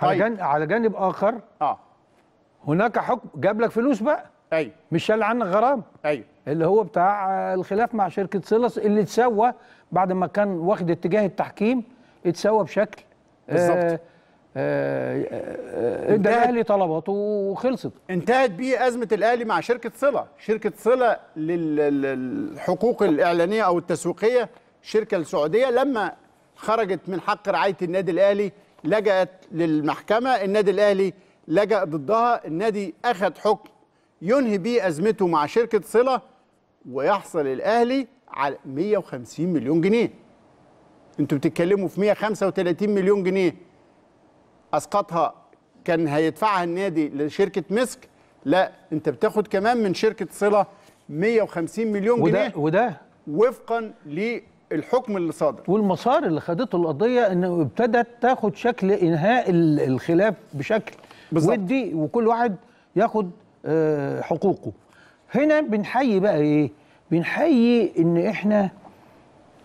طيب. على جانب على جانب اخر اه هناك حكم جاب لك فلوس بقى ايوه مش شال عنك غرام ايوه اللي هو بتاع الخلاف مع شركه سيلس اللي اتسوى بعد ما كان واخد اتجاه التحكيم اتسوى بشكل آه، بالظبط ادى آه، آه، الاهلي طلباته وخلصت انتهت بيه ازمه الاهلي مع شركه صله شركه صله للحقوق الاعلانيه او التسويقيه الشركه السعوديه لما خرجت من حق رعايه النادي الاهلي لجأت للمحكمة النادي الأهلي لجأ ضدها النادي أخذ حكم ينهي بيه أزمته مع شركة صلة ويحصل الأهلي على 150 مليون جنيه انتوا بتتكلموا في 135 مليون جنيه اسقطها كان هيدفعها النادي لشركه مسك لا انت بتاخد كمان من شركه صله 150 مليون وده جنيه وده وفقا ل الحكم اللي صادر والمسار اللي خدته القضيه انه ابتدت تاخد شكل انهاء الخلاف بشكل بالزبط. ودي وكل واحد ياخد آه، حقوقه هنا بنحيي بقى ايه بنحيي ان احنا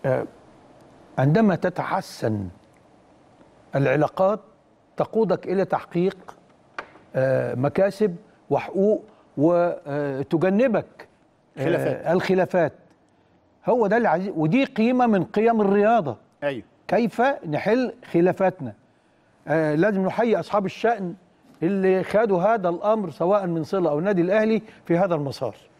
آه، عندما تتحسن العلاقات تقودك الى تحقيق آه، مكاسب وحقوق وتجنبك خلافات. الخلافات هو ده اللي عايزين ودي قيمه من قيم الرياضه ايوه كيف نحل خلافاتنا آه لازم نحيي اصحاب الشأن اللي خدوا هذا الامر سواء من صله او النادي الاهلي في هذا المسار